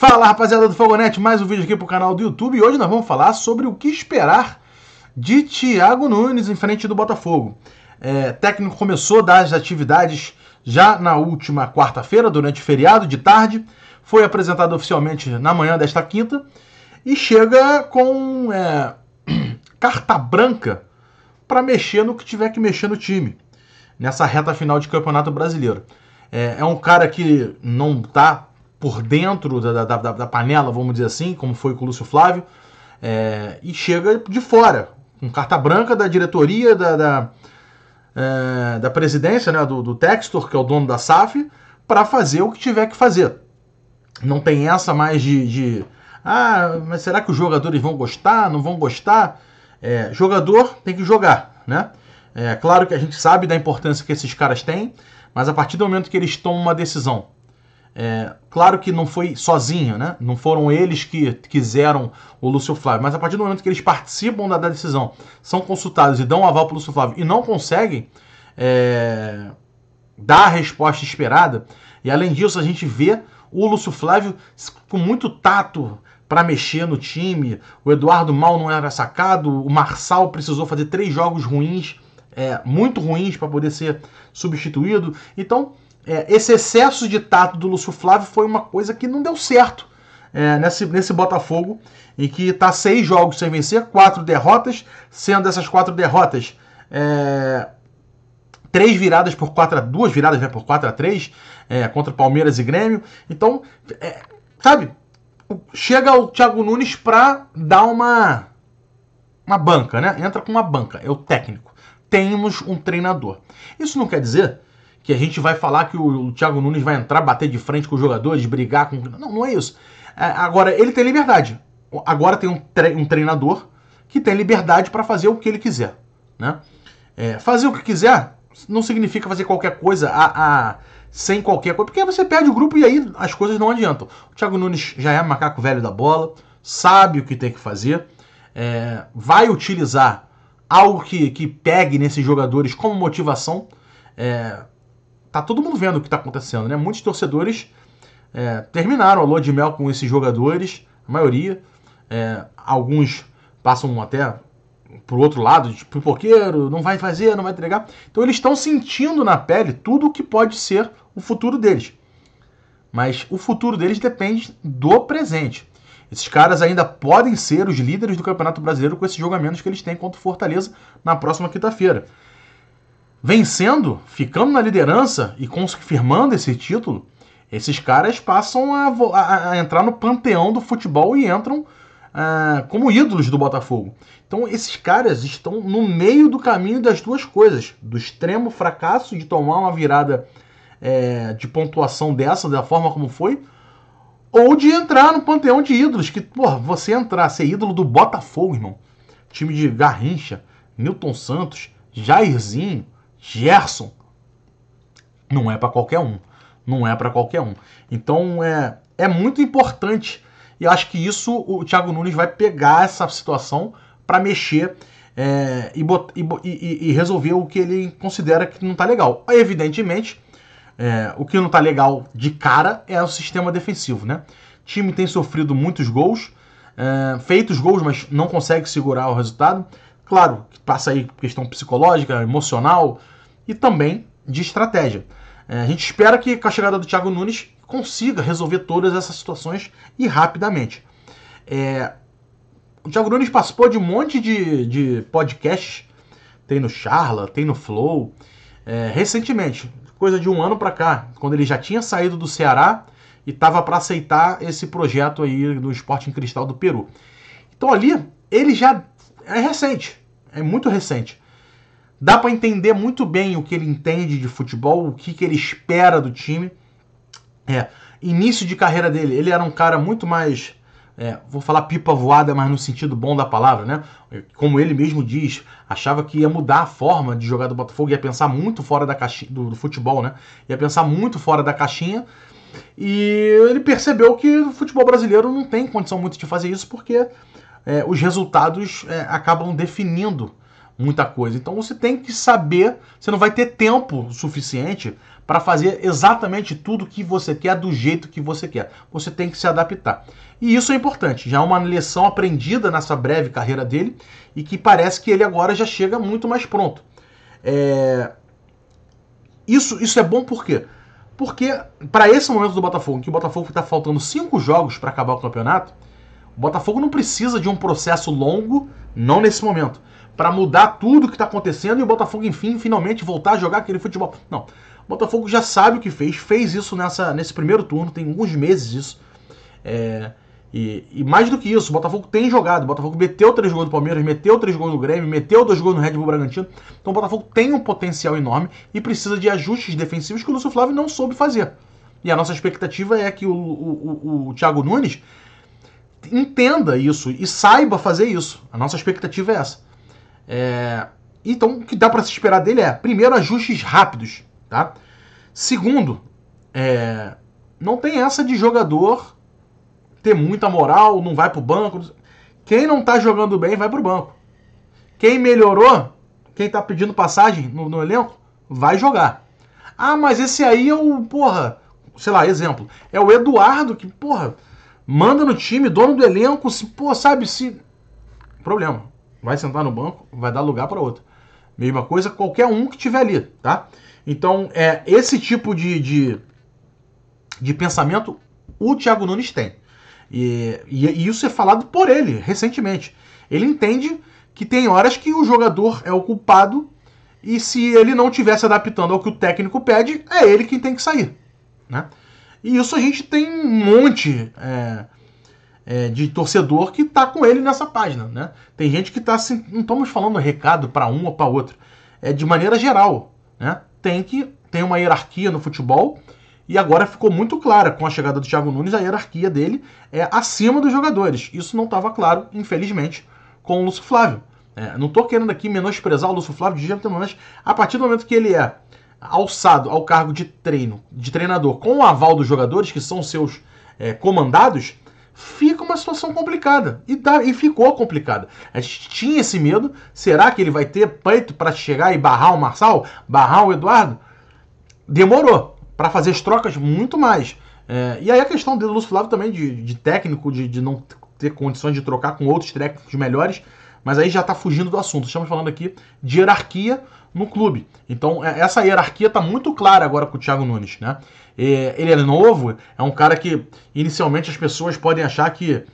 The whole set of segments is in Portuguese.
Fala rapaziada do Fogonete, mais um vídeo aqui pro canal do YouTube e hoje nós vamos falar sobre o que esperar de Thiago Nunes em frente do Botafogo. É, técnico começou das atividades já na última quarta-feira, durante o feriado de tarde, foi apresentado oficialmente na manhã desta quinta e chega com é, carta branca para mexer no que tiver que mexer no time nessa reta final de Campeonato Brasileiro. É, é um cara que não tá por dentro da, da, da, da panela, vamos dizer assim, como foi com o Lúcio Flávio, é, e chega de fora, com carta branca da diretoria da, da, é, da presidência, né, do, do Textor, que é o dono da SAF, para fazer o que tiver que fazer. Não tem essa mais de, de ah, mas será que os jogadores vão gostar, não vão gostar? É, jogador tem que jogar, né? É claro que a gente sabe da importância que esses caras têm, mas a partir do momento que eles tomam uma decisão é, claro que não foi sozinho, né? Não foram eles que quiseram o Lúcio Flávio, mas a partir do momento que eles participam da, da decisão, são consultados e dão um aval para o Lúcio Flávio e não conseguem é, dar a resposta esperada, e além disso a gente vê o Lúcio Flávio com muito tato para mexer no time, o Eduardo Mal não era sacado, o Marçal precisou fazer três jogos ruins, é, muito ruins para poder ser substituído, então é, esse excesso de tato do Lúcio Flávio foi uma coisa que não deu certo é, nesse, nesse Botafogo, em que está seis jogos sem vencer, quatro derrotas, sendo essas quatro derrotas é, três viradas por quatro a duas viradas né, por quatro a três é, contra Palmeiras e Grêmio. Então, é, sabe, chega o Thiago Nunes para dar uma uma banca, né? Entra com uma banca, é o técnico. Temos um treinador. Isso não quer dizer que a gente vai falar que o Thiago Nunes vai entrar, bater de frente com os jogadores, brigar com. Não, não é isso. É, agora, ele tem liberdade. Agora tem um, tre... um treinador que tem liberdade para fazer o que ele quiser. Né? É, fazer o que quiser não significa fazer qualquer coisa a, a, sem qualquer coisa, porque você perde o grupo e aí as coisas não adiantam. O Thiago Nunes já é macaco velho da bola, sabe o que tem que fazer, é, vai utilizar algo que, que pegue nesses jogadores como motivação. É, tá todo mundo vendo o que está acontecendo, né? Muitos torcedores é, terminaram a lua de mel com esses jogadores, a maioria. É, alguns passam até pro outro lado, de pipoqueiro, não vai fazer, não vai entregar. Então eles estão sentindo na pele tudo o que pode ser o futuro deles. Mas o futuro deles depende do presente. Esses caras ainda podem ser os líderes do Campeonato Brasileiro com esses jogamentos que eles têm contra o Fortaleza na próxima quinta-feira vencendo, ficando na liderança e confirmando esse título, esses caras passam a, a, entrar no panteão do futebol e entram é, como ídolos do Botafogo. Então esses caras estão no meio do caminho das duas coisas, do extremo fracasso de tomar uma virada é, de pontuação dessa, da forma como foi, ou de entrar no panteão de ídolos, que, porra, você entrar, ser ídolo do Botafogo, irmão, time de Garrincha, Newton Santos, Jairzinho, Gerson, não é para qualquer um. Não é para qualquer um. Então é, é muito importante e acho que isso o Thiago Nunes vai pegar essa situação para mexer é, e, bot, e, e, e, resolver o que ele considera que não está legal. Evidentemente, é, o que não está legal de cara é o sistema defensivo, né? O time tem sofrido muitos gols, é, feitos gols, mas não consegue segurar o resultado. Claro, passa aí questão psicológica, emocional, e também de estratégia. É, a gente espera que com a chegada do Thiago Nunes consiga resolver todas essas situações e rapidamente. É, o Thiago Nunes participou de um monte de, de podcasts, tem no Charla, tem no Flow, é, recentemente, coisa de um ano para cá, quando ele já tinha saído do Ceará e estava para aceitar esse projeto aí do Esporte em Cristal do Peru. Então ali ele já é recente, é muito recente. Dá para entender muito bem o que ele entende de futebol, o que, que ele espera do time. É, início de carreira dele, ele era um cara muito mais. É, vou falar pipa voada, mas no sentido bom da palavra, né? Como ele mesmo diz, achava que ia mudar a forma de jogar do Botafogo, ia pensar muito fora da caixinha do, do futebol, né? Ia pensar muito fora da caixinha. E ele percebeu que o futebol brasileiro não tem condição muito de fazer isso, porque é, os resultados é, acabam definindo muita coisa. Então você tem que saber, você não vai ter tempo suficiente para fazer exatamente tudo que você quer do jeito que você quer. Você tem que se adaptar. E isso é importante, já é uma lição aprendida nessa breve carreira dele e que parece que ele agora já chega muito mais pronto. É... Isso, isso é bom por quê? Porque para esse momento do Botafogo, que o Botafogo está faltando cinco jogos para acabar o campeonato, o Botafogo não precisa de um processo longo, não nesse momento para mudar tudo que está acontecendo e o Botafogo, enfim, finalmente voltar a jogar aquele futebol. Não. O Botafogo já sabe o que fez, fez isso nessa, nesse primeiro turno, tem alguns meses isso. É, e, e, mais do que isso, o Botafogo tem jogado. O Botafogo meteu três gols do Palmeiras, meteu três gols do Grêmio, meteu dois gols no Red Bull Bragantino. Então o Botafogo tem um potencial enorme e precisa de ajustes defensivos que o Lúcio Flávio não soube fazer. E a nossa expectativa é que o, o, o, o Thiago Nunes entenda isso e saiba fazer isso. A nossa expectativa é essa. É... Então, o que dá para se esperar dele é, primeiro, ajustes rápidos, tá? Segundo, é... não tem essa de jogador ter muita moral, não vai pro banco. Quem não tá jogando bem, vai pro banco. Quem melhorou, quem tá pedindo passagem no, no elenco, vai jogar. Ah, mas esse aí é o, porra, sei lá, exemplo, é o Eduardo que, porra, manda no time, dono do elenco, se, porra sabe, se. Problema vai sentar no banco, vai dar lugar para outro. Mesma coisa qualquer um que tiver ali, tá? Então, é esse tipo de, de, de pensamento o Thiago Nunes tem. E, e, e, isso é falado por ele recentemente. Ele entende que tem horas que o jogador é o culpado e se ele não se adaptando ao que o técnico pede, é ele quem tem que sair, né? E isso a gente tem um monte é, é, de torcedor que está com ele nessa página, né? Tem gente que tá assim, não estamos falando recado para um ou para outro, é de maneira geral, né? Tem que tem uma hierarquia no futebol e agora ficou muito clara com a chegada do Thiago Nunes a hierarquia dele é acima dos jogadores. Isso não estava claro, infelizmente, com o Lúcio Flávio. É, não estou querendo aqui menosprezar o Lúcio Flávio de jeito nenhum, mas a partir do momento que ele é alçado ao cargo de treino, de treinador, com o aval dos jogadores que são seus é, comandados, fica uma situação complicada. E, tá, e ficou complicada. A gente tinha esse medo. Será que ele vai ter peito para chegar e barrar o Marçal? Barrar o Eduardo? Demorou. Para fazer as trocas, muito mais. É, e aí a questão do Lúcio Flávio também de, de técnico, de, de não ter condições de trocar com outros técnicos melhores. Mas aí já está fugindo do assunto. Estamos falando aqui de hierarquia no clube. Então, é, essa hierarquia está muito clara agora com o Thiago Nunes. Né? É, ele é novo, é um cara que inicialmente as pessoas podem achar que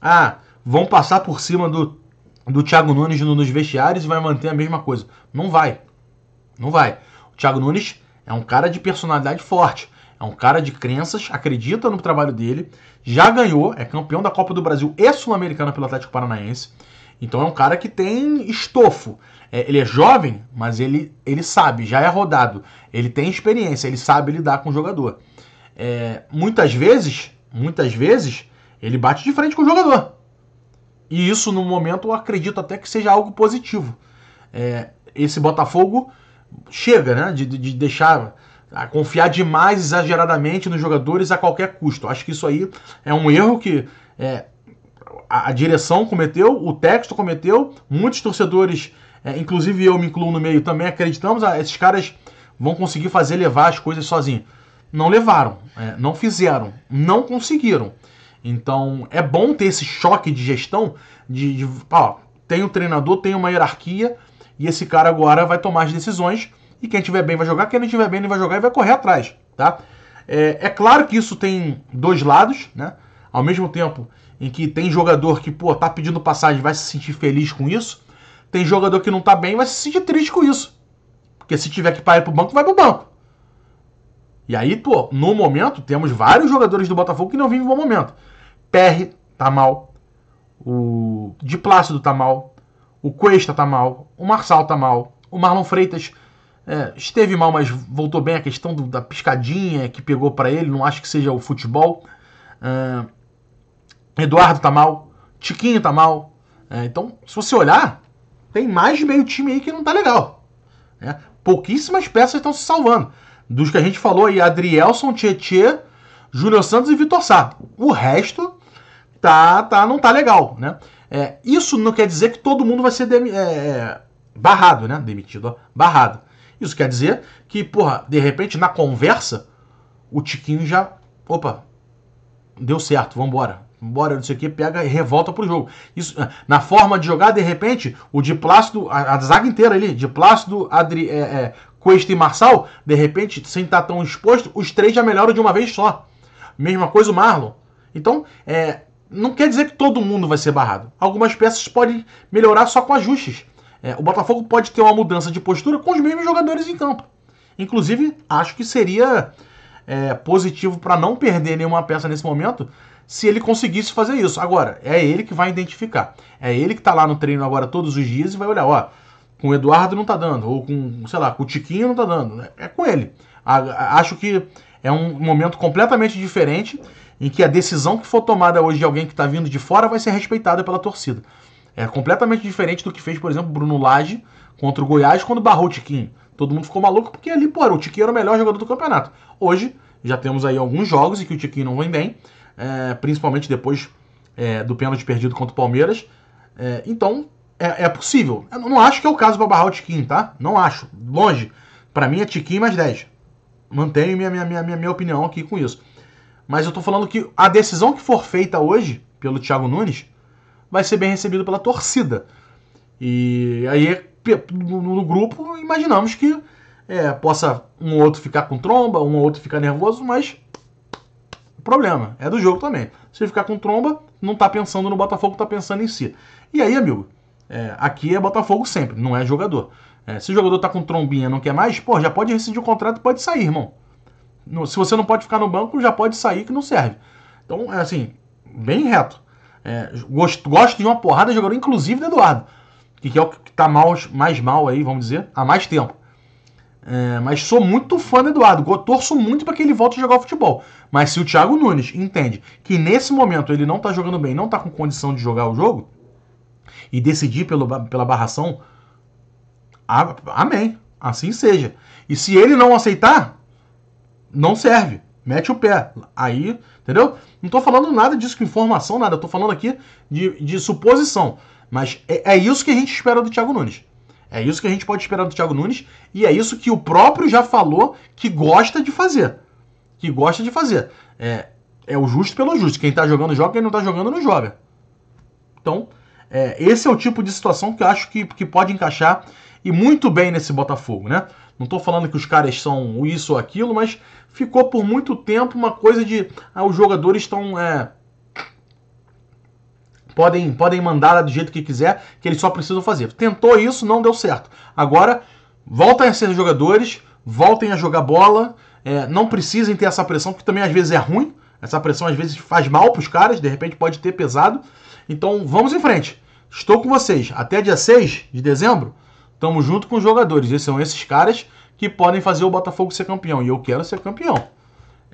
ah, vão passar por cima do, do Thiago Nunes nos vestiários e vai manter a mesma coisa. Não vai. Não vai. O Thiago Nunes é um cara de personalidade forte. É um cara de crenças, acredita no trabalho dele, já ganhou, é campeão da Copa do Brasil e Sul-Americana pelo Atlético Paranaense. Então é um cara que tem estofo. É, ele é jovem, mas ele, ele sabe, já é rodado. Ele tem experiência, ele sabe lidar com o jogador. É, muitas vezes, muitas vezes, ele bate de frente com o jogador. E isso, no momento, eu acredito até que seja algo positivo. É, esse Botafogo chega, né? De, de deixar a confiar demais exageradamente nos jogadores a qualquer custo. Acho que isso aí é um erro que é, a, direção cometeu, o texto cometeu, muitos torcedores, é, inclusive eu me incluo no meio também, acreditamos, ah, esses caras vão conseguir fazer levar as coisas sozinhos. Não levaram, é, não fizeram, não conseguiram. Então é bom ter esse choque de gestão de, de ó, tem um treinador, tem uma hierarquia, e esse cara agora vai tomar as decisões, e quem tiver bem vai jogar, quem não tiver bem não vai jogar e vai correr atrás, tá? É, é, claro que isso tem dois lados, né? Ao mesmo tempo em que tem jogador que, pô, tá pedindo passagem vai se sentir feliz com isso, tem jogador que não tá bem vai se sentir triste com isso. Porque se tiver que parar pro banco, vai pro banco. E aí, pô, no momento, temos vários jogadores do Botafogo que não vivem um bom momento. Perry tá mal. O Di Plácido tá mal. O Cuesta tá mal. O Marçal tá mal. O Marlon Freitas é, esteve mal, mas voltou bem. A questão do, da piscadinha que pegou para ele, não acho que seja o futebol. Uh, Eduardo tá mal, Tiquinho tá mal. É, então, se você olhar, tem mais de meio time aí que não tá legal. Né? Pouquíssimas peças estão se salvando. Dos que a gente falou aí, Adrielson, Tietê, Júnior Santos e Vitor Sá. O resto tá, tá, não tá legal, né? É, isso não quer dizer que todo mundo vai ser é, é, barrado, né? Demitido, ó, barrado. Isso quer dizer que, porra, de repente, na conversa, o Tiquinho já. Opa, deu certo, vambora embora, não sei o que, pega e revolta pro jogo. Isso, ah, na forma de jogar, de repente, o de Plácido, a, a zaga inteira ali, de Plácido, Adri, é, é, Cuesta e Marçal, de repente, sem estar tá tão exposto, os três já melhoram de uma vez só. Mesma coisa o Marlon. Então, é, não quer dizer que todo mundo vai ser barrado. Algumas peças podem melhorar só com ajustes. É, o Botafogo pode ter uma mudança de postura com os mesmos jogadores em campo. Inclusive, acho que seria é, positivo para não perder nenhuma peça nesse momento se ele conseguisse fazer isso. Agora, é ele que vai identificar. É ele que está lá no treino agora todos os dias e vai olhar, ó, com o Eduardo não está dando, ou com, sei lá, com o Tiquinho não está dando. Né? É com ele. Acho que é um momento completamente diferente em que a decisão que for tomada hoje de alguém que está vindo de fora vai ser respeitada pela torcida. É completamente diferente do que fez, por exemplo, Bruno Lage contra o Goiás quando barrou o Tiquinho. Todo mundo ficou maluco porque ali, pô, o Tiquinho era o melhor jogador do campeonato. Hoje, já temos aí alguns jogos em que o Tiquinho não vem bem, é, principalmente depois é, do pênalti perdido contra o Palmeiras. É, então, é, é possível. Eu não acho que é o caso para barrar o Tiquinho, tá? Não acho. Longe. Para mim é Tiquinho mais 10. Mantenho minha, minha, minha, minha opinião aqui com isso. Mas eu tô falando que a decisão que for feita hoje pelo Thiago Nunes vai ser bem recebida pela torcida. E aí é no, no grupo, imaginamos que é, possa um ou outro ficar com tromba, um ou outro ficar nervoso, mas problema, é do jogo também. Se ficar com tromba, não está pensando no Botafogo, está pensando em si. E aí, amigo, é, aqui é Botafogo sempre, não é jogador. É, se o jogador está com trombinha não quer mais, pô, já pode rescindir o contrato e pode sair, irmão. No, se você não pode ficar no banco, já pode sair que não serve. Então, é assim, bem reto. É, gosto, gosto de uma porrada de jogador, inclusive do Eduardo que é o que está mais mal aí, vamos dizer, há mais tempo. É, mas sou muito fã do Eduardo, torço muito para que ele volte a jogar futebol. Mas se o Thiago Nunes entende que nesse momento ele não está jogando bem, não está com condição de jogar o jogo e decidir pelo, pela barração, a, amém, assim seja. E se ele não aceitar, não serve, mete o pé. Aí, entendeu? Não estou falando nada disso com informação, nada, estou falando aqui de, de suposição. Mas é, é isso que a gente espera do Thiago Nunes. É isso que a gente pode esperar do Thiago Nunes e é isso que o próprio já falou que gosta de fazer. Que gosta de fazer. É, é o justo pelo justo. Quem tá jogando joga, quem não tá jogando não joga. Então, é, esse é o tipo de situação que eu acho que, que pode encaixar e muito bem nesse Botafogo, né? Não tô falando que os caras são isso ou aquilo, mas ficou por muito tempo uma coisa de. Ah, os jogadores estão. É, Podem, podem mandar do jeito que quiser, que eles só precisam fazer. Tentou isso, não deu certo. Agora, voltem a ser jogadores, voltem a jogar bola. É, não precisem ter essa pressão, que também às vezes é ruim. Essa pressão às vezes faz mal para os caras, de repente pode ter pesado. Então vamos em frente. Estou com vocês. Até dia 6 de dezembro, estamos junto com os jogadores. Esses são esses caras que podem fazer o Botafogo ser campeão. E eu quero ser campeão.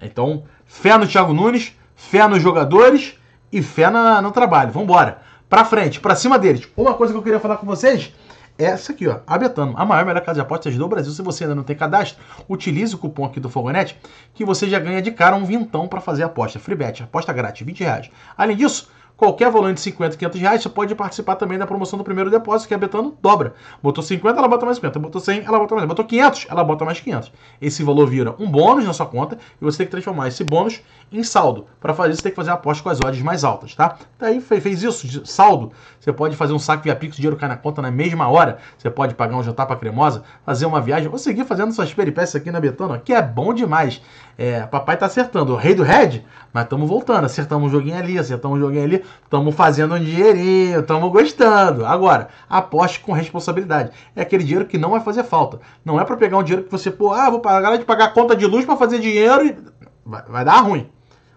Então, fé no Thiago Nunes, fé nos jogadores e fé na, no trabalho. Vamos embora. Pra frente, pra cima deles. Uma coisa que eu queria falar com vocês é essa aqui, ó. A Betano, a maior melhor casa de apostas do Brasil. Se você ainda não tem cadastro, utilize o cupom aqui do Fogonete, que você já ganha de cara um vintão para fazer a aposta. Free bet, aposta grátis, 20 reais. Além disso, qualquer volante 50, 500 reais, você pode participar também da promoção do primeiro depósito, que a Betano dobra. Botou 50, ela bota mais 50. Botou 100, ela bota mais. Botou 500, ela bota mais 500. Esse valor vira um bônus na sua conta e você tem que transformar esse bônus em saldo. Para fazer isso, você tem que fazer a aposta com as odds mais altas, tá? Daí tá fez isso, saldo. Você pode fazer um saque via Pix, o dinheiro cai na conta na mesma hora. Você pode pagar um jantar para cremosa, fazer uma viagem, ou seguir fazendo suas peripécias aqui na Betano, que é bom demais. É, papai tá acertando. O rei do Red, mas estamos voltando. Acertamos um joguinho ali, acertamos um joguinho ali estamos fazendo um dinheirinho, estamos gostando. Agora, aposte com responsabilidade. É aquele dinheiro que não vai fazer falta. Não é para pegar um dinheiro que você, pô, ah, vou pagar de pagar conta de luz para fazer dinheiro e vai, vai, dar ruim.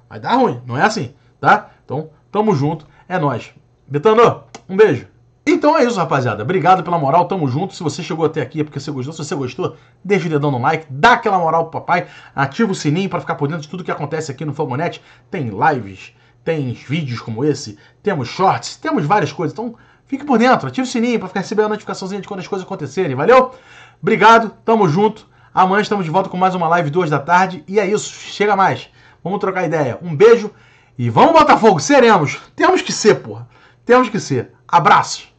Vai dar ruim, não é assim, tá? Então, tamo junto, é nós. Betano, um beijo. Então é isso, rapaziada. Obrigado pela moral, tamo junto. Se você chegou até aqui é porque você gostou. Se você gostou, deixa o dedão no like, dá aquela moral pro papai, ativa o sininho para ficar por dentro de tudo que acontece aqui no Fogonete. Tem lives, tem vídeos como esse, temos shorts, temos várias coisas. Então fique por dentro, ative o sininho para ficar recebendo a notificaçãozinha de quando as coisas acontecerem. Valeu? Obrigado, tamo junto. Amanhã estamos de volta com mais uma live duas da tarde. E é isso, chega mais. Vamos trocar ideia. Um beijo e vamos Botafogo, seremos. Temos que ser, porra. Temos que ser. Abraços.